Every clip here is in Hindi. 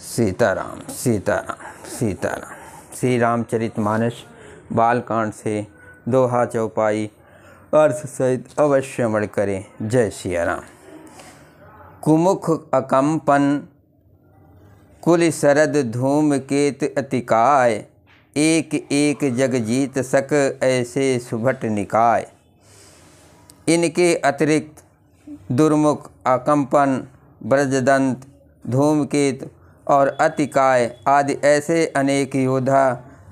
सीताराम सीताराम सीताराम श्री रामचरित मानस बालकांड से दोहा चौपाई अर्थ सहित अवश्य मण करें जय सियाराम कुमुख अकम्पन कुल शरद धूम केत अतिकाय एक एक जग जीत सक ऐसे सुभट निकाय इनके अतिरिक्त दुर्मुख अकम्पन ब्रजदंत धूमकेत और अतिकाय आदि ऐसे अनेक योद्धा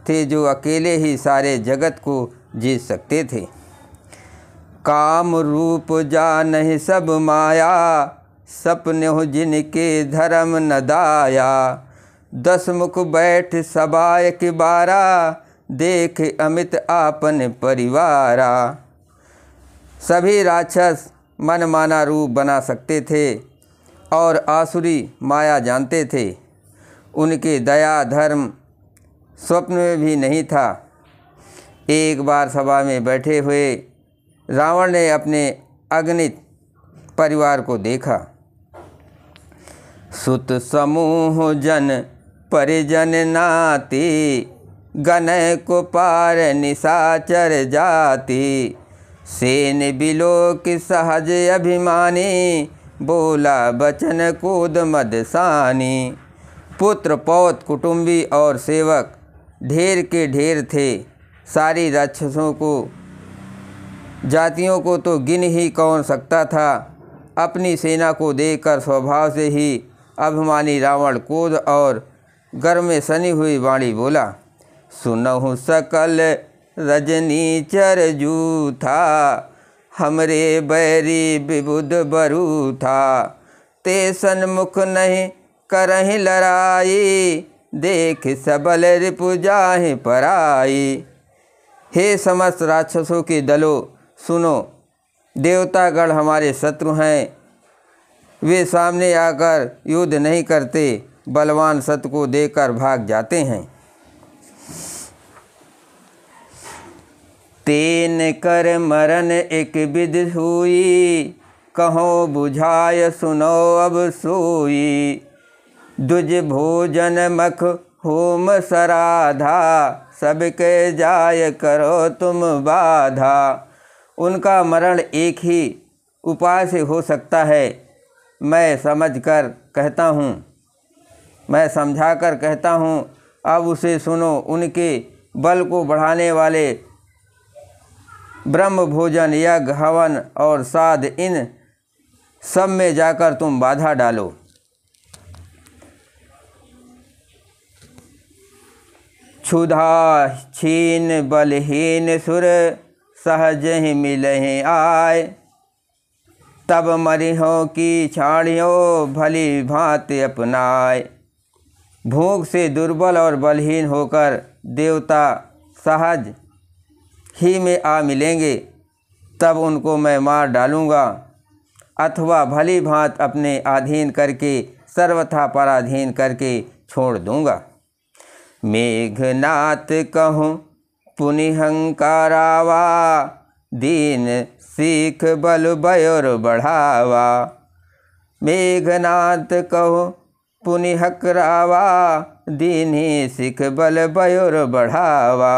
थे जो अकेले ही सारे जगत को जीत सकते थे काम रूप जा नहीं सब माया सपने हो जिनके धर्म न दाया दस मुख बैठ सबाय के बारा देख अमित आपन परिवारा सभी राक्षस मनमाना रूप बना सकते थे और आसुरी माया जानते थे उनके दया धर्म स्वप्न में भी नहीं था एक बार सभा में बैठे हुए रावण ने अपने अग्नित परिवार को देखा सुत समूह जन परिजन नाती गनय को पार निशाचर जाती सेन बिलोक सहज अभिमानी बोला बचन कूद मदसानी पुत्र पौत कुटुंबी और सेवक ढेर के ढेर थे सारी राक्षसों को जातियों को तो गिन ही कौन सकता था अपनी सेना को देखकर स्वभाव से ही अभिमानी रावण क्रोध और घर में सनी हुई वाणी बोला सुनहु सकल रजनी चर जू था हमरे बैरी विबुद बरू था ते सन्मुख नहीं करहीं लड़ाई देख सबल रिपु पर पराई हे समस्त राक्षसों के दलो सुनो देवतागण हमारे शत्रु हैं वे सामने आकर युद्ध नहीं करते बलवान सत को देकर भाग जाते हैं तेन कर मरण एक विध हुई कहो बुझाय सुनो अब सोई दुज भोजन मख होम सराधा सबके जाय करो तुम बाधा उनका मरण एक ही उपाय से हो सकता है मैं समझकर कहता हूँ मैं समझाकर कहता हूँ अब उसे सुनो उनके बल को बढ़ाने वाले ब्रह्म भोजन यज्ञ हवन और साध इन सब में जाकर तुम बाधा डालो क्षुधा छीन बलहीन सुर सहज ही मिलहे आय तब मरिहों की छाड़ियों भली भांति अपनाए भूख से दुर्बल और बलहीन होकर देवता सहज ही में आ मिलेंगे तब उनको मैं मार डालूँगा अथवा भली भांत अपने अधीन करके सर्वथा पराधीन करके छोड़ दूँगा मेघनाथ कहूँ पुनिहंकारावा दीन सीख बल बयोर बढ़ावा मेघनाथ कहो पुनिहकरावा दीनी सिख बल बयोर बढ़ावा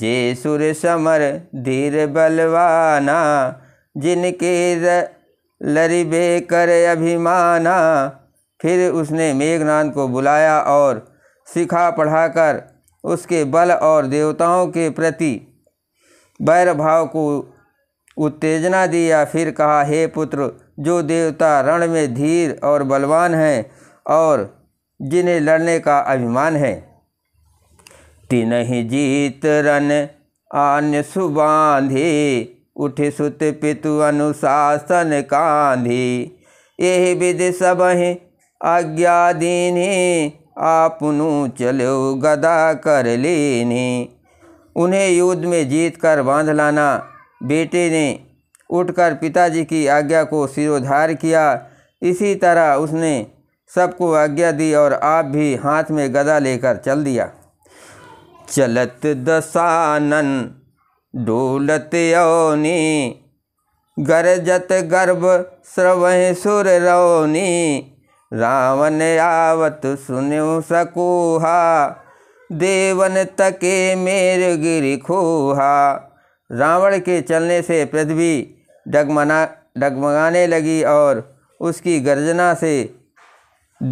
जे सुर समर धीर बलवाना जिनके लरिबे कर अभिमाना फिर उसने मेघनाथ को बुलाया और सिखा पढ़ाकर उसके बल और देवताओं के प्रति बैर भाव को उत्तेजना दी या फिर कहा हे पुत्र जो देवता रण में धीर और बलवान हैं और जिन्हें लड़ने का अभिमान है तीन ही जीत रन आन्य सुबांधी उठ सुत पितु अनुशासन कांधी यही विधि सब आज्ञा आज्ञादीन आपनू चलो गदा कर लेने उन्हें युद्ध में जीत कर बांध लाना बेटे ने उठकर पिताजी की आज्ञा को सिरोधार किया इसी तरह उसने सबको आज्ञा दी और आप भी हाथ में गदा लेकर चल दिया चलत दसानन डोलत यौनी गरजत गर्भ स्रवह सुर रौनी रावण आवत सुनु सकूहा देवन तके मेर गिरी खोहा रावण के चलने से पृथ्वी डगमना डगमगाने लगी और उसकी गर्जना से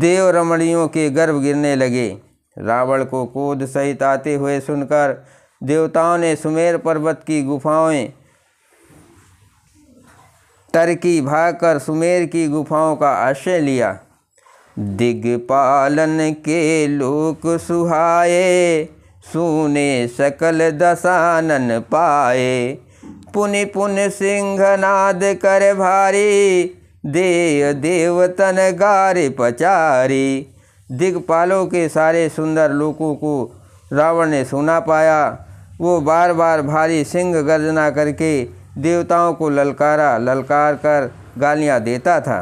देव रमणियों के गर्भ गिरने लगे रावण को कूद सहित आते हुए सुनकर देवताओं ने सुमेर पर्वत की गुफाएं तरकी भागकर सुमेर की गुफाओं का आश्रय लिया दिग्पालन के लोक सुहाए सुने सकल दसानन पाए पुन पुन नाद कर भारी देय देवतन गारे पचारी दिग्पालों के सारे सुंदर लोकों को रावण ने सुना पाया वो बार बार भारी सिंह गर्जना करके देवताओं को ललकारा ललकार कर गालियाँ देता था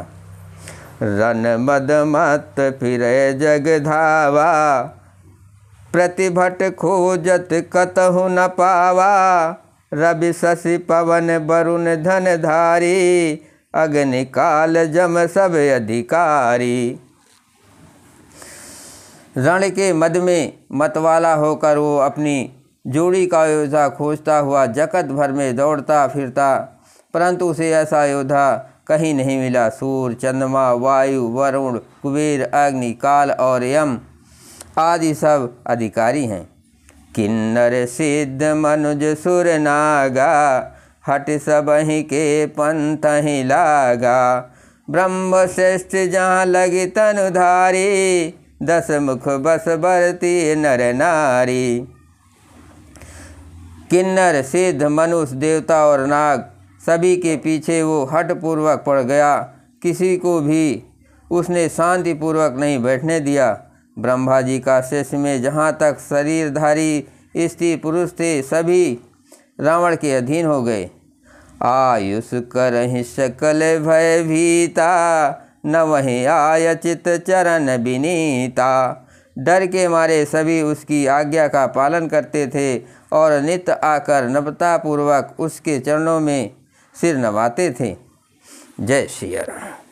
रन मद मत फिरे जग धावा प्रतिभट खोजत कतहु न पावा रवि शशि पवन वरुण धन धारी अग्नि काल जम सब अधिकारी रण के मद में मतवाला होकर वो अपनी जोड़ी का योद्धा खोजता हुआ जगत भर में दौड़ता फिरता परंतु उसे ऐसा योद्धा कहीं नहीं मिला सूर्य चंद्रमा वायु वरुण कुबेर अग्नि काल और यम आदि सब अधिकारी हैं किन्नर सिद्ध मनुज सुर नागा हट सब ही के पंथ ही लागा ब्रह्म श्रेष्ठ जहाँ लगी तनुधारी दस मुख बस बरती नर नारी किन्नर सिद्ध मनुष्य देवता और नाग सभी के पीछे वो हठपूर्वक पड़ गया किसी को भी उसने शांतिपूर्वक नहीं बैठने दिया ब्रह्मा जी का शिष्य में जहाँ तक शरीरधारी स्त्री पुरुष थे सभी रावण के अधीन हो गए आयुष कर सकल भय भीता न वहीं आयचित चरण विनीता डर के मारे सभी उसकी आज्ञा का पालन करते थे और नित आकर नम्रतापूर्वक उसके चरणों में सिर नवाते थे जय श्री राम